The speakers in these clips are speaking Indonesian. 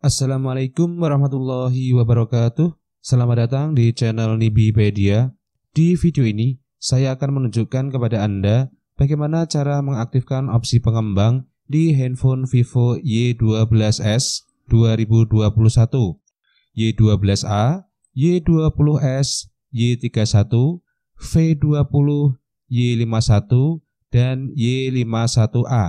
Assalamualaikum warahmatullahi wabarakatuh. Selamat datang di channel Nibipedia. Di video ini, saya akan menunjukkan kepada Anda bagaimana cara mengaktifkan opsi pengembang di handphone Vivo Y12s 2021, Y12a, Y20s, Y31, V20, Y51, dan Y51a.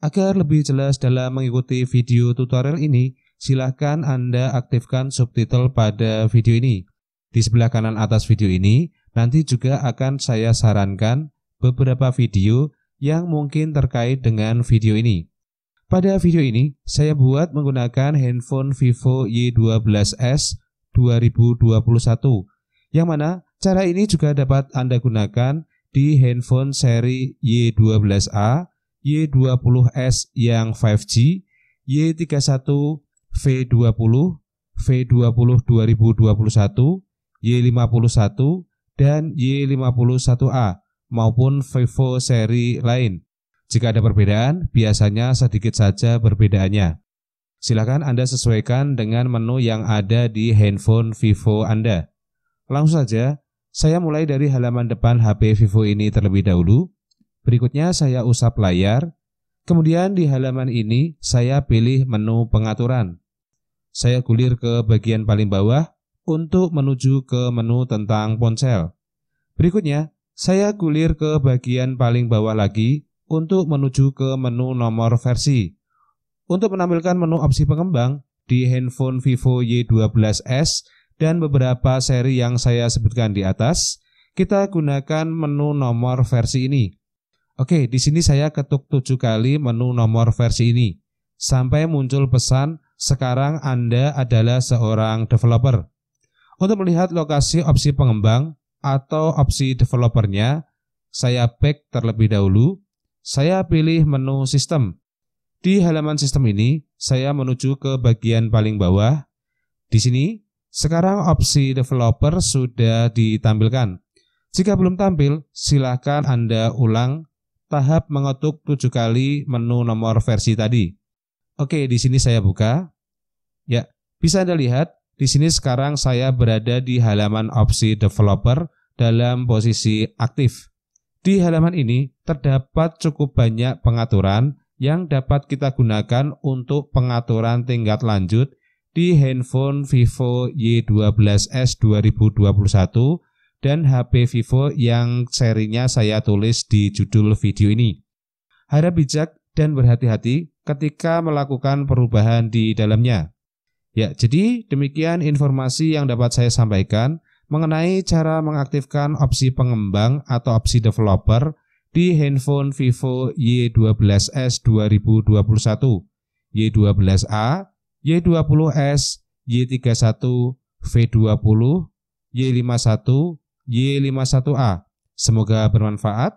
Agar lebih jelas dalam mengikuti video tutorial ini, silahkan Anda aktifkan subtitle pada video ini. Di sebelah kanan atas video ini, nanti juga akan saya sarankan beberapa video yang mungkin terkait dengan video ini. Pada video ini, saya buat menggunakan handphone Vivo Y12s 2021, yang mana cara ini juga dapat Anda gunakan di handphone seri Y12a, Y20s yang 5G, Y31 V20, V20 2021, Y51, dan Y51A maupun Vivo seri lain. Jika ada perbedaan, biasanya sedikit saja perbedaannya. Silakan Anda sesuaikan dengan menu yang ada di handphone Vivo Anda. Langsung saja, saya mulai dari halaman depan HP Vivo ini terlebih dahulu. Berikutnya saya usap layar. Kemudian di halaman ini saya pilih menu pengaturan saya gulir ke bagian paling bawah untuk menuju ke menu tentang ponsel. Berikutnya, saya gulir ke bagian paling bawah lagi untuk menuju ke menu nomor versi. Untuk menampilkan menu opsi pengembang di handphone Vivo Y12s dan beberapa seri yang saya sebutkan di atas, kita gunakan menu nomor versi ini. Oke, di sini saya ketuk 7 kali menu nomor versi ini sampai muncul pesan sekarang Anda adalah seorang developer. Untuk melihat lokasi opsi pengembang atau opsi developernya, saya back terlebih dahulu. Saya pilih menu sistem. Di halaman sistem ini, saya menuju ke bagian paling bawah. Di sini, sekarang opsi developer sudah ditampilkan. Jika belum tampil, silakan Anda ulang tahap mengetuk tujuh kali menu nomor versi tadi. Oke, di sini saya buka. Ya, bisa Anda lihat di sini sekarang saya berada di halaman opsi developer dalam posisi aktif. Di halaman ini terdapat cukup banyak pengaturan yang dapat kita gunakan untuk pengaturan tingkat lanjut di handphone Vivo Y12s 2021 dan HP Vivo yang serinya saya tulis di judul video ini. Harap bijak dan berhati-hati ketika melakukan perubahan di dalamnya. Ya, jadi demikian informasi yang dapat saya sampaikan mengenai cara mengaktifkan opsi pengembang atau opsi developer di handphone Vivo Y12s 2021, Y12a, Y20s, Y31, V20, Y51, Y51a. Semoga bermanfaat.